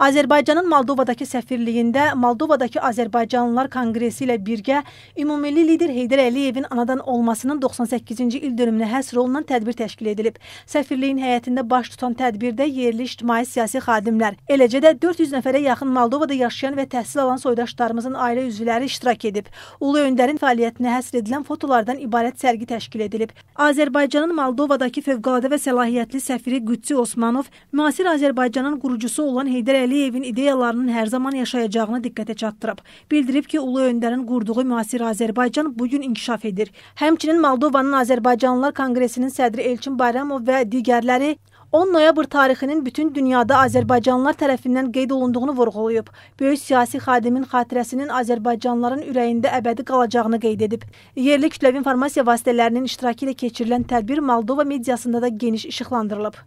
Azərbaycanın Moldovadakı səfirliyində Moldovadakı Azərbaycanlılar Konqresi ilə birgə ümumilli lider Heydər Əliyevin anadan olmasının 98-ci il dönümünə həsr olunan tədbir təşkil edilib. Səfirliyin həyətində baş tutan tədbirdə yerli ictimai-siyasi xadimlər, eləcə də 400 nəfərə yaxın Moldovada yaşayan və təhsil alan soydaşlarımızın ailə üzvləri iştirak edib. Ulu öndərin fəaliyyətinə həsr edilən fotolardan ibarət sərgi təşkil edilib. Azərbaycanın Moldovadakı fövqəladə və səlahiyyətli səfiri Qüdsi Osmanov müasir Azərbaycanın qurucusu olan Heydər Heydər Əliyevin ideyalarının hər zaman yaşayacağını diqqətə çatdırıb. Bildirib ki, ulu öndərin qurduğu müasir Azərbaycan bu gün inkişaf edir. Həmçinin Moldovanın Azərbaycanlılar Konqresinin sədri Elçin Bayramov və digərləri 10 noyabr tarixinin bütün dünyada Azərbaycanlılar tərəfindən qeyd olunduğunu vurğulayıb. Böyük siyasi xadimin xatirəsinin Azərbaycanlıların ürəyində əbədi qalacağını qeyd edib. Yerli kütləvi informasiya vasitələrinin iştirakı ilə keçirilən tədbir Moldova mediasında da geniş işıqlandırılıb.